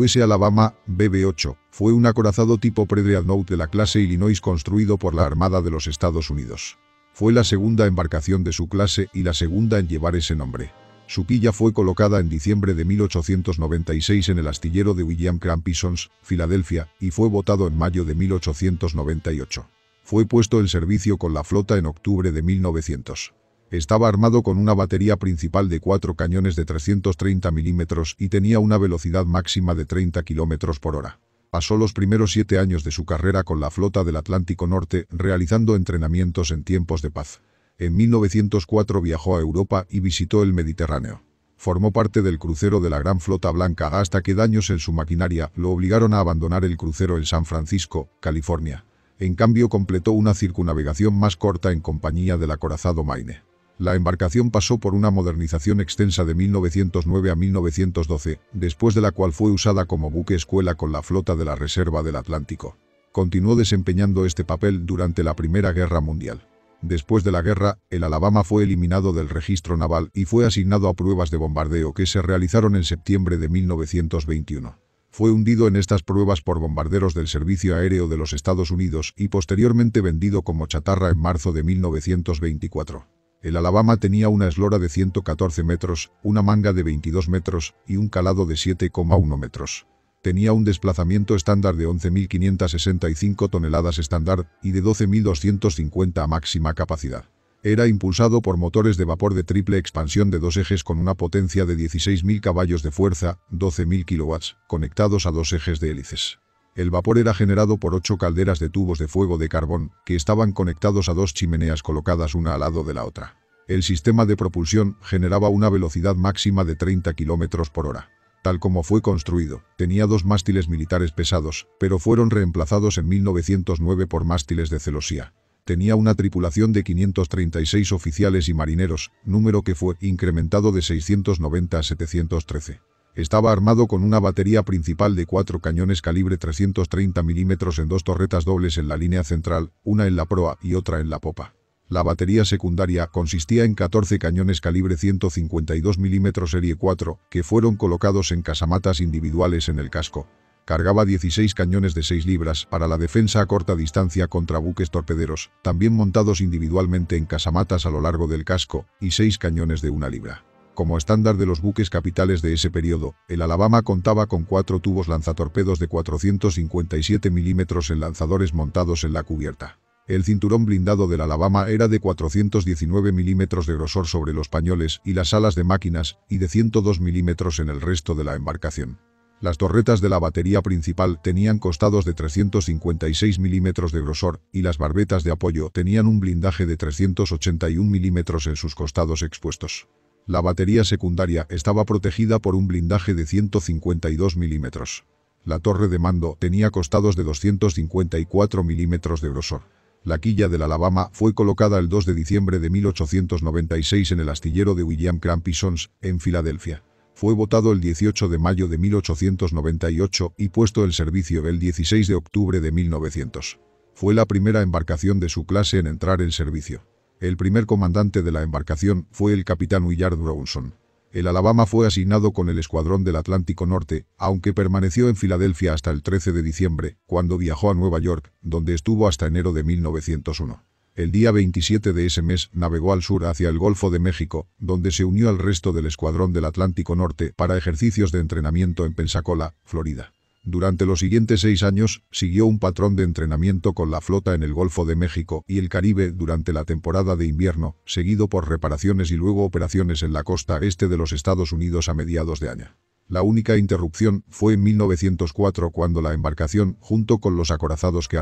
US Alabama BB-8 fue un acorazado tipo Dreadnought de la clase Illinois construido por la Armada de los Estados Unidos. Fue la segunda embarcación de su clase y la segunda en llevar ese nombre. Su quilla fue colocada en diciembre de 1896 en el astillero de William Crampisons, Filadelfia, y fue votado en mayo de 1898. Fue puesto en servicio con la flota en octubre de 1900. Estaba armado con una batería principal de cuatro cañones de 330 milímetros y tenía una velocidad máxima de 30 kilómetros por hora. Pasó los primeros siete años de su carrera con la flota del Atlántico Norte, realizando entrenamientos en tiempos de paz. En 1904 viajó a Europa y visitó el Mediterráneo. Formó parte del crucero de la Gran Flota Blanca hasta que daños en su maquinaria lo obligaron a abandonar el crucero en San Francisco, California. En cambio completó una circunnavegación más corta en compañía del acorazado Maine. La embarcación pasó por una modernización extensa de 1909 a 1912, después de la cual fue usada como buque escuela con la flota de la Reserva del Atlántico. Continuó desempeñando este papel durante la Primera Guerra Mundial. Después de la guerra, el Alabama fue eliminado del registro naval y fue asignado a pruebas de bombardeo que se realizaron en septiembre de 1921. Fue hundido en estas pruebas por bombarderos del Servicio Aéreo de los Estados Unidos y posteriormente vendido como chatarra en marzo de 1924. El Alabama tenía una eslora de 114 metros, una manga de 22 metros y un calado de 7,1 metros. Tenía un desplazamiento estándar de 11.565 toneladas estándar y de 12.250 a máxima capacidad. Era impulsado por motores de vapor de triple expansión de dos ejes con una potencia de 16.000 caballos de fuerza, 12.000 kW, conectados a dos ejes de hélices. El vapor era generado por ocho calderas de tubos de fuego de carbón, que estaban conectados a dos chimeneas colocadas una al lado de la otra. El sistema de propulsión generaba una velocidad máxima de 30 km por hora. Tal como fue construido, tenía dos mástiles militares pesados, pero fueron reemplazados en 1909 por mástiles de celosía. Tenía una tripulación de 536 oficiales y marineros, número que fue incrementado de 690 a 713. Estaba armado con una batería principal de cuatro cañones calibre 330 mm en dos torretas dobles en la línea central, una en la proa y otra en la popa. La batería secundaria consistía en 14 cañones calibre 152 mm serie 4, que fueron colocados en casamatas individuales en el casco. Cargaba 16 cañones de 6 libras para la defensa a corta distancia contra buques torpederos, también montados individualmente en casamatas a lo largo del casco, y 6 cañones de 1 libra. Como estándar de los buques capitales de ese periodo, el Alabama contaba con cuatro tubos lanzatorpedos de 457 milímetros en lanzadores montados en la cubierta. El cinturón blindado del Alabama era de 419 milímetros de grosor sobre los pañoles y las alas de máquinas y de 102 milímetros en el resto de la embarcación. Las torretas de la batería principal tenían costados de 356 milímetros de grosor y las barbetas de apoyo tenían un blindaje de 381 milímetros en sus costados expuestos. La batería secundaria estaba protegida por un blindaje de 152 milímetros. La torre de mando tenía costados de 254 milímetros de grosor. La quilla del Alabama fue colocada el 2 de diciembre de 1896 en el astillero de William Crampy Sons, en Filadelfia. Fue votado el 18 de mayo de 1898 y puesto en servicio el 16 de octubre de 1900. Fue la primera embarcación de su clase en entrar en servicio. El primer comandante de la embarcación fue el capitán Willard Brownson. El Alabama fue asignado con el escuadrón del Atlántico Norte, aunque permaneció en Filadelfia hasta el 13 de diciembre, cuando viajó a Nueva York, donde estuvo hasta enero de 1901. El día 27 de ese mes navegó al sur hacia el Golfo de México, donde se unió al resto del escuadrón del Atlántico Norte para ejercicios de entrenamiento en Pensacola, Florida. Durante los siguientes seis años, siguió un patrón de entrenamiento con la flota en el Golfo de México y el Caribe durante la temporada de invierno, seguido por reparaciones y luego operaciones en la costa este de los Estados Unidos a mediados de año. La única interrupción fue en 1904 cuando la embarcación, junto con los acorazados que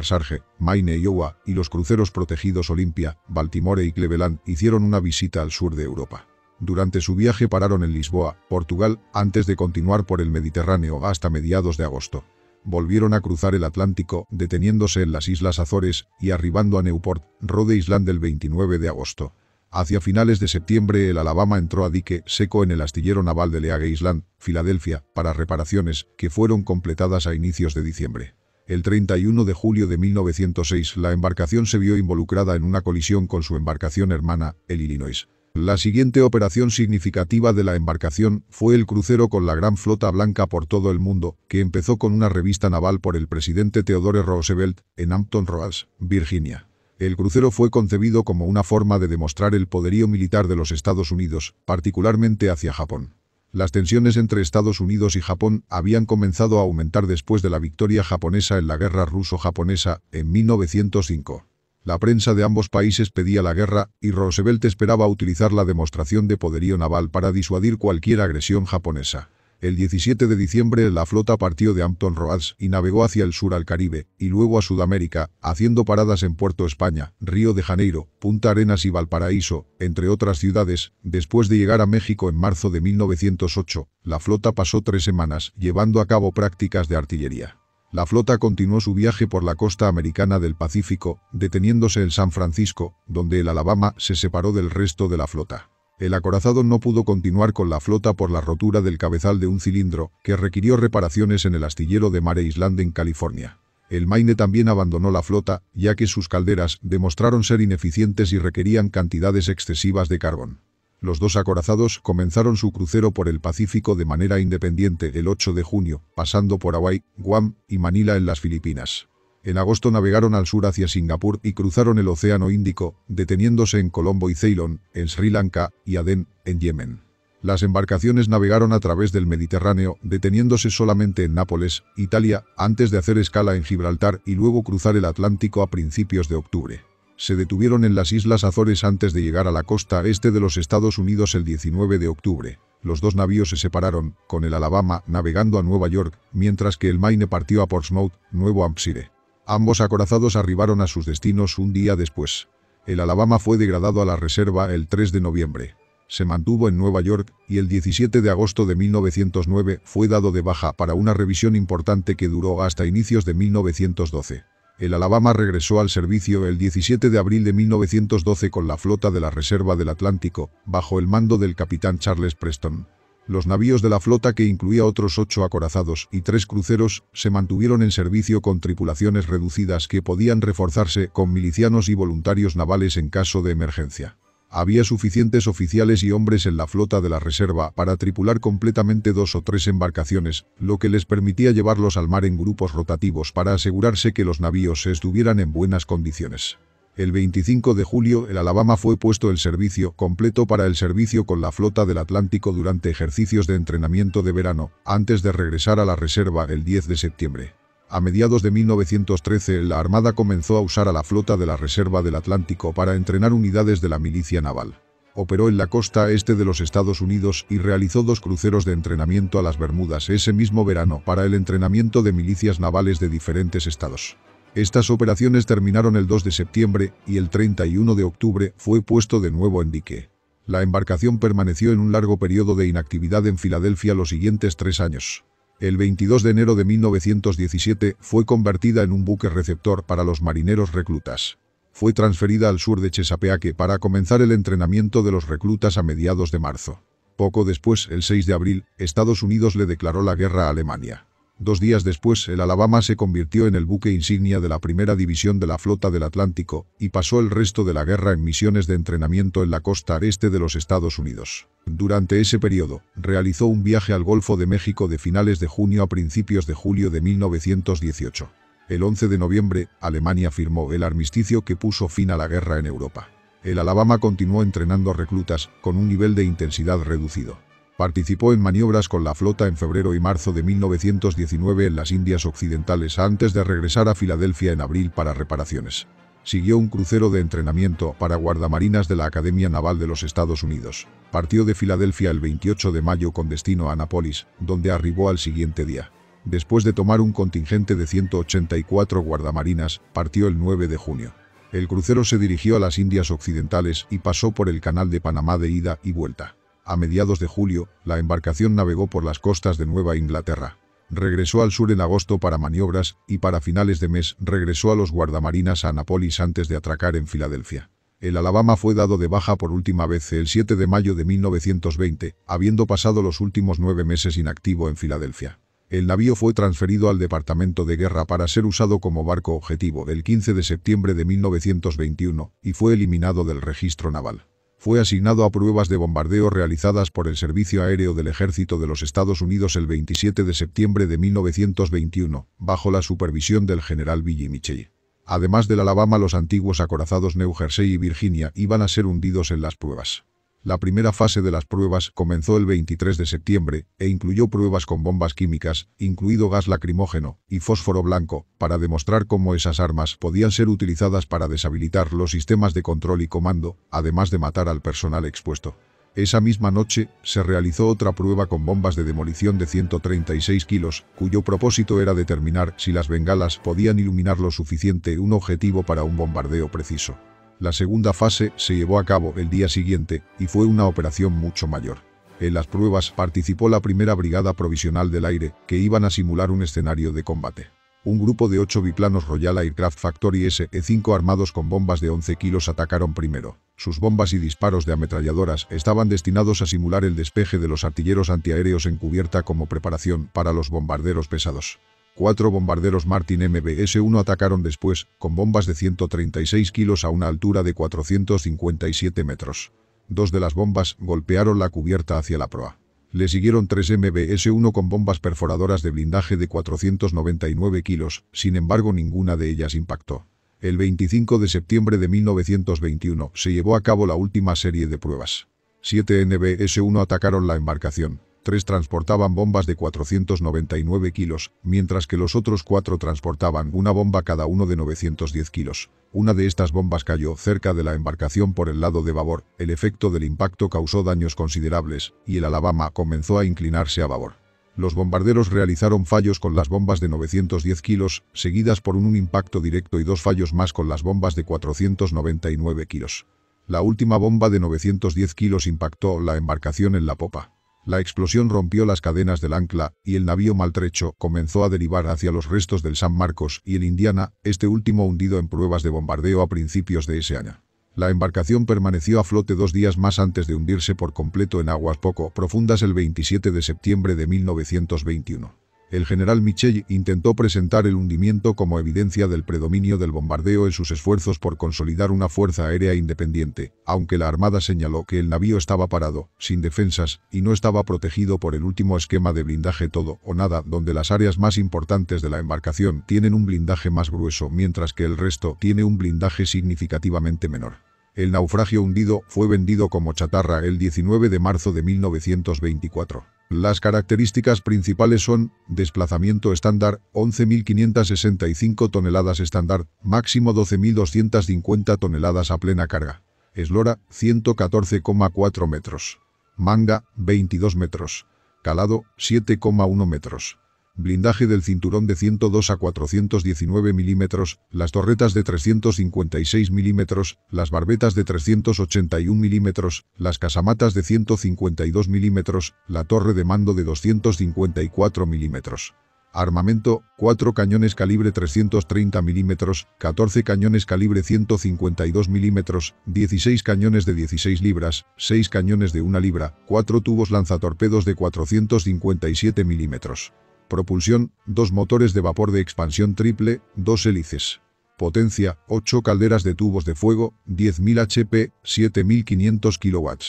Maine y Iowa, y los cruceros protegidos Olimpia, Baltimore y Cleveland, hicieron una visita al sur de Europa. Durante su viaje pararon en Lisboa, Portugal, antes de continuar por el Mediterráneo hasta mediados de agosto. Volvieron a cruzar el Atlántico, deteniéndose en las Islas Azores y arribando a Newport, Rhode Island el 29 de agosto. Hacia finales de septiembre el Alabama entró a dique seco en el astillero naval de League Island, Filadelfia, para reparaciones, que fueron completadas a inicios de diciembre. El 31 de julio de 1906 la embarcación se vio involucrada en una colisión con su embarcación hermana, el Illinois. La siguiente operación significativa de la embarcación fue el crucero con la gran flota blanca por todo el mundo, que empezó con una revista naval por el presidente Theodore Roosevelt en Hampton Roads, Virginia. El crucero fue concebido como una forma de demostrar el poderío militar de los Estados Unidos, particularmente hacia Japón. Las tensiones entre Estados Unidos y Japón habían comenzado a aumentar después de la victoria japonesa en la guerra ruso-japonesa en 1905. La prensa de ambos países pedía la guerra y Roosevelt esperaba utilizar la demostración de poderío naval para disuadir cualquier agresión japonesa. El 17 de diciembre la flota partió de Hampton Roads y navegó hacia el sur al Caribe y luego a Sudamérica, haciendo paradas en Puerto España, Río de Janeiro, Punta Arenas y Valparaíso, entre otras ciudades. Después de llegar a México en marzo de 1908, la flota pasó tres semanas llevando a cabo prácticas de artillería la flota continuó su viaje por la costa americana del Pacífico, deteniéndose en San Francisco, donde el Alabama se separó del resto de la flota. El acorazado no pudo continuar con la flota por la rotura del cabezal de un cilindro, que requirió reparaciones en el astillero de Mare Island en California. El Maine también abandonó la flota, ya que sus calderas demostraron ser ineficientes y requerían cantidades excesivas de carbón los dos acorazados comenzaron su crucero por el Pacífico de manera independiente el 8 de junio, pasando por Hawái, Guam y Manila en las Filipinas. En agosto navegaron al sur hacia Singapur y cruzaron el Océano Índico, deteniéndose en Colombo y Ceylon, en Sri Lanka y Aden, en Yemen. Las embarcaciones navegaron a través del Mediterráneo, deteniéndose solamente en Nápoles, Italia, antes de hacer escala en Gibraltar y luego cruzar el Atlántico a principios de octubre se detuvieron en las Islas Azores antes de llegar a la costa este de los Estados Unidos el 19 de octubre. Los dos navíos se separaron, con el Alabama navegando a Nueva York, mientras que el Maine partió a Portsmouth, Nuevo Hampshire. Ambos acorazados arribaron a sus destinos un día después. El Alabama fue degradado a la reserva el 3 de noviembre. Se mantuvo en Nueva York y el 17 de agosto de 1909 fue dado de baja para una revisión importante que duró hasta inicios de 1912 el Alabama regresó al servicio el 17 de abril de 1912 con la flota de la Reserva del Atlántico, bajo el mando del capitán Charles Preston. Los navíos de la flota, que incluía otros ocho acorazados y tres cruceros, se mantuvieron en servicio con tripulaciones reducidas que podían reforzarse con milicianos y voluntarios navales en caso de emergencia. Había suficientes oficiales y hombres en la flota de la reserva para tripular completamente dos o tres embarcaciones, lo que les permitía llevarlos al mar en grupos rotativos para asegurarse que los navíos estuvieran en buenas condiciones. El 25 de julio, el Alabama fue puesto el servicio completo para el servicio con la flota del Atlántico durante ejercicios de entrenamiento de verano, antes de regresar a la reserva el 10 de septiembre. A mediados de 1913, la Armada comenzó a usar a la flota de la Reserva del Atlántico para entrenar unidades de la milicia naval. Operó en la costa este de los Estados Unidos y realizó dos cruceros de entrenamiento a las Bermudas ese mismo verano para el entrenamiento de milicias navales de diferentes estados. Estas operaciones terminaron el 2 de septiembre y el 31 de octubre fue puesto de nuevo en dique. La embarcación permaneció en un largo periodo de inactividad en Filadelfia los siguientes tres años el 22 de enero de 1917 fue convertida en un buque receptor para los marineros reclutas. Fue transferida al sur de Chesapeake para comenzar el entrenamiento de los reclutas a mediados de marzo. Poco después, el 6 de abril, Estados Unidos le declaró la guerra a Alemania. Dos días después, el Alabama se convirtió en el buque insignia de la primera división de la flota del Atlántico y pasó el resto de la guerra en misiones de entrenamiento en la costa este de los Estados Unidos. Durante ese periodo, realizó un viaje al Golfo de México de finales de junio a principios de julio de 1918. El 11 de noviembre, Alemania firmó el armisticio que puso fin a la guerra en Europa. El Alabama continuó entrenando reclutas, con un nivel de intensidad reducido. Participó en maniobras con la flota en febrero y marzo de 1919 en las Indias Occidentales antes de regresar a Filadelfia en abril para reparaciones. Siguió un crucero de entrenamiento para guardamarinas de la Academia Naval de los Estados Unidos. Partió de Filadelfia el 28 de mayo con destino a Anápolis, donde arribó al siguiente día. Después de tomar un contingente de 184 guardamarinas, partió el 9 de junio. El crucero se dirigió a las Indias Occidentales y pasó por el Canal de Panamá de ida y vuelta. A mediados de julio, la embarcación navegó por las costas de Nueva Inglaterra. Regresó al sur en agosto para maniobras y para finales de mes regresó a los guardamarinas a Anápolis antes de atracar en Filadelfia. El Alabama fue dado de baja por última vez el 7 de mayo de 1920, habiendo pasado los últimos nueve meses inactivo en Filadelfia. El navío fue transferido al Departamento de Guerra para ser usado como barco objetivo el 15 de septiembre de 1921 y fue eliminado del registro naval fue asignado a pruebas de bombardeo realizadas por el Servicio Aéreo del Ejército de los Estados Unidos el 27 de septiembre de 1921, bajo la supervisión del general Billy Mitchell. Además del Alabama, los antiguos acorazados New Jersey y Virginia iban a ser hundidos en las pruebas. La primera fase de las pruebas comenzó el 23 de septiembre e incluyó pruebas con bombas químicas, incluido gas lacrimógeno y fósforo blanco, para demostrar cómo esas armas podían ser utilizadas para deshabilitar los sistemas de control y comando, además de matar al personal expuesto. Esa misma noche, se realizó otra prueba con bombas de demolición de 136 kilos, cuyo propósito era determinar si las bengalas podían iluminar lo suficiente un objetivo para un bombardeo preciso. La segunda fase se llevó a cabo el día siguiente y fue una operación mucho mayor. En las pruebas participó la primera brigada provisional del aire, que iban a simular un escenario de combate. Un grupo de ocho biplanos Royal Aircraft Factory SE-5 armados con bombas de 11 kilos atacaron primero. Sus bombas y disparos de ametralladoras estaban destinados a simular el despeje de los artilleros antiaéreos en cubierta como preparación para los bombarderos pesados. Cuatro bombarderos Martin MBS-1 atacaron después, con bombas de 136 kilos a una altura de 457 metros. Dos de las bombas golpearon la cubierta hacia la proa. Le siguieron tres MBS-1 con bombas perforadoras de blindaje de 499 kilos, sin embargo ninguna de ellas impactó. El 25 de septiembre de 1921 se llevó a cabo la última serie de pruebas. Siete mbs 1 atacaron la embarcación, tres transportaban bombas de 499 kilos, mientras que los otros cuatro transportaban una bomba cada uno de 910 kilos. Una de estas bombas cayó cerca de la embarcación por el lado de babor, el efecto del impacto causó daños considerables, y el Alabama comenzó a inclinarse a babor. Los bombarderos realizaron fallos con las bombas de 910 kilos, seguidas por un impacto directo y dos fallos más con las bombas de 499 kilos. La última bomba de 910 kilos impactó la embarcación en la popa. La explosión rompió las cadenas del ancla, y el navío maltrecho comenzó a derivar hacia los restos del San Marcos y el Indiana, este último hundido en pruebas de bombardeo a principios de ese año. La embarcación permaneció a flote dos días más antes de hundirse por completo en aguas poco profundas el 27 de septiembre de 1921 el general Michel intentó presentar el hundimiento como evidencia del predominio del bombardeo en sus esfuerzos por consolidar una fuerza aérea independiente, aunque la Armada señaló que el navío estaba parado, sin defensas, y no estaba protegido por el último esquema de blindaje todo o nada, donde las áreas más importantes de la embarcación tienen un blindaje más grueso mientras que el resto tiene un blindaje significativamente menor el naufragio hundido fue vendido como chatarra el 19 de marzo de 1924. Las características principales son desplazamiento estándar 11.565 toneladas estándar, máximo 12.250 toneladas a plena carga. Eslora 114,4 metros. Manga 22 metros. Calado 7,1 metros blindaje del cinturón de 102 a 419 milímetros, las torretas de 356 milímetros, las barbetas de 381 milímetros, las casamatas de 152 milímetros, la torre de mando de 254 milímetros. Armamento, 4 cañones calibre 330 milímetros, 14 cañones calibre 152 milímetros, 16 cañones de 16 libras, 6 cañones de 1 libra, 4 tubos lanzatorpedos de 457 milímetros. Propulsión, dos motores de vapor de expansión triple, dos hélices. Potencia, 8 calderas de tubos de fuego, 10.000 HP, 7.500 kW.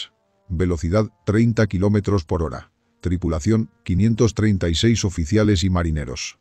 Velocidad, 30 km por hora. Tripulación, 536 oficiales y marineros.